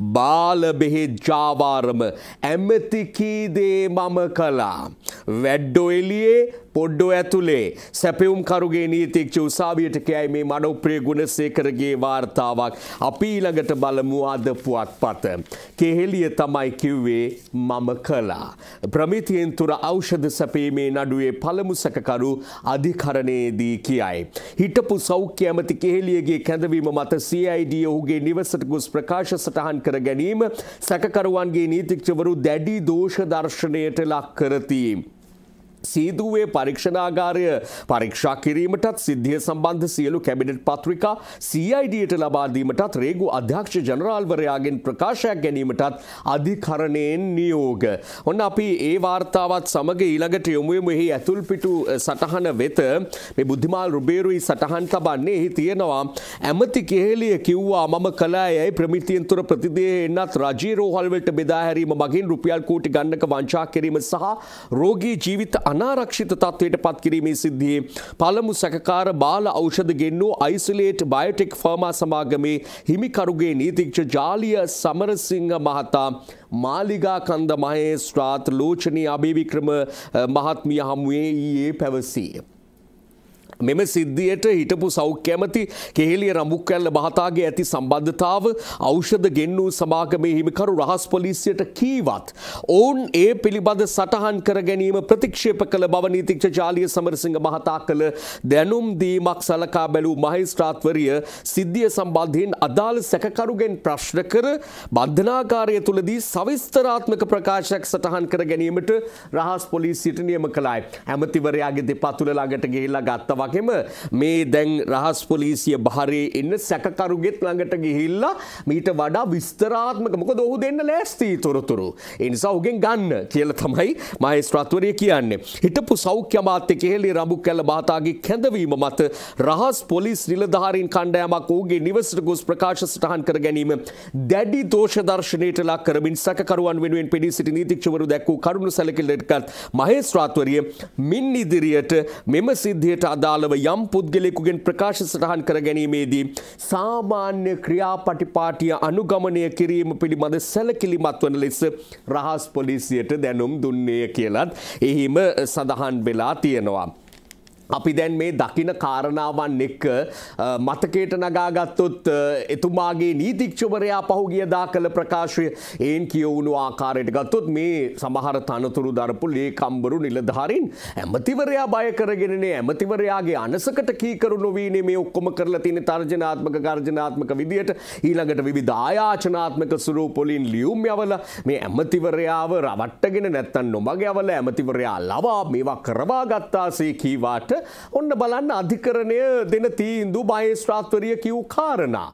බාලබෙහෙත් ජාවාරම ඇමතිකීදේ මම කලා. වැඩ්ඩෝ එලියේ පොඩ්ඩෝ ඇතුළේ සැපවුම් කරුගේ නීතික්ෂ උසාවියට කියයි මේ මනෝප්‍රිය ගුණසේකරගේ වාර්තාවක් අපි ඊළඟට බලමු අදපුවත් පත. කෙහෙලිය තමයි කිව්වේ මම කලා. ප්‍රමිතියෙන් තුර ඖෂධ සැපීමේ නඩුවේ පළමු සැකකරු අධිකරණයේදී කියයි. හිටපු සෞඛ්‍ය ඇමති කෙහෙලියගේ කැඳවීම මත CID ඔහුගේ නිවසට ගොස් ප්‍රකාශ සටහන් කර ගැනීම සැකකරුවන්ගේ නීතික්ෂවරු දැඩි දෝෂ දර්ශනයට ලක් කරතිීම්. සීදුවේ පරීක්ෂණාගාරය පරීක්ෂා කිරීමටත් සිද්ධිය සම්බන්ධ සියලු කැබිනට් පත්‍රිකා CIDට ලබාදීමටත් රේගු අධ්‍යක්ෂ ජනරාල්වරයාගෙන් ප්‍රකාශයක් ගැනීමටත් අධිකරණයෙන් නියෝග. ඔන්න අපි ඒ වාර්තාවත් සමඟ ඊළඟට යොමුයම එහි ඇතුල් පිටු සටහන වෙත මේ බුද්ධිමාල් රුබේරුයි සටහන් තබන්නේ එහි තියෙනවා ඇමති කෙහෙලිය කිව්වා මම කලා යයි ප්‍රමිතියන්තුර ප්‍රතිදේ එන්නත් රජී රෝහල්වලට බෙදාහැරීම මගින් රුපියල් කෝටි ගන්නක වංචා කිරීම සහ රෝගී ජීවිත අනාරක්ෂිත තත්වයට පත්කිරීමේ සිද්ධියේ පළමු සැකකාර බාල ඖෂධ ගෙන්නූ අයිසුලේට් බයෝටෙක් ෆර්මා සමාගමේ හිමිකරුගේ නීතිච්ච ජාලිය සමරසිංහ මහතා මාලිගා කන්ද මහේ ස්ත්‍රාත් ලෝචනී අභිවික්‍රම මහත්මිය හමුවේ ඊයේ පැවසී. මෙම සිද්ධියට හිටපු සෞඛ්‍යමති කෙහෙලිය රම්බුක්කැල්ල මහතාගේ ඇති සම්බන්ධතාව ඖෂධ ගෙන්නූ සමාගමේ හිමිකරු රහස් පොලිසියට කීවත්. ඔවුන් ඒ පිළිබඳ සටහන් කර ගැනීම ප්‍රතික්ෂේප කළ බවනීතික්ෂ ජාලිය සමරසිංහ මහතා කළ දැනුම් දීමක් සලකා බැලූ මහිස්ත්‍රාත්වරිය සිද්ධිය සම්බන්ධයෙන් අදාළ සැකකරුගෙන් ප්‍රශ්න කර බද්ධනාකාරය තුළදී සවිස්තරාත්මක ප්‍රකාශයක් සටහන් කර ගැනීමට රහස් පොලිසියට නියම කළයි. ඇමතිවරයාගේ දෙපතුල ළඟට ගිහිල්ලා ගත්තවක්. වගේම මේ දැන් රහස් පොලිසිය බහරේ ඉන්න සැකකරුගෙත් ළඟට ගිහිල්ලා මීට වඩා විස්තරාත්මක මොකද ඔහු දෙන්න ලෑස්ති තොරතුරු. ඒ නිසා ඔහුගෙන් ගන්න කියලා තමයි මහේස්ත්‍රාත්වරය කියන්නේ. හිටපු සෞඛ්‍ය අමාත්‍ය කෙහෙලි රඹු කැල බහතාගේ කැඳවීම මත රහස් පොලිස් නිලධාරීන් කණ්ඩායමක් ඔහුගේ නිවසට ගොස් ප්‍රකාශ සටහන් කර ගැනීම දැඩි දෝෂ දර්ශනයට ලක් කරමින් සැකකරුවන් වෙනුවෙන් පෙනී සිටි නීතික්ෂවරු දැක්වූ කරුණු සැලකිල්ලටත් මහේස්ත්‍රාත්වරිය මින් ඉදිරියට මෙම සිද්ධියට අදාළ අදාළව යම් පුද්ගලෙකුගෙන් ප්‍රකාශ සටහන් කර ගැනීමේදී සාමාන්‍ය ක්‍රියාපටිපාටිය අනුගමනය කිරීම පිළිබඳ සැලකිලිමත් වන ලෙස රහස් පොලිසියට දැනුම් දුන්නේ කියලත් එහිම සඳහන් වෙලා තියෙනවා. අපි දැන් මේ දකින කාරණාවන් එක්ක මතකයට නගාගත්තොත් එතුමාගේ නීතික්ෂවරයා පහුගියදා කළ ප්‍රකාශය ඒන් කියවුණු ආකාරයට ගත්තොත් මේ සමහර තනතුරු දරපු ලේකම්බරු නිලධාරින් ඇමතිවරයා බය කරගෙනනේ ඇමතිවරයාගේ අනසකට කීකරු නොවීනේ මේ ඔක්කොම කරලා තියෙන තර්ජනාත්මක ගර්ජනාත්මක විදියට ඊළඟට විවිධ ආයාචනාත්මක ස්වරූපවලින් ලියුම් යවල මේ ඇමතිවරයාව රවට්ටගෙන නැත්තම් නොමග යවල ඇමතිවරයා ලවා මේවා කරවා ගත්තාසේ කීවාට ඔන්න බලන්න අධිකරණය දෙන තීන්දු බයස්ත්‍රාත්වරිය කිව් කාරණා.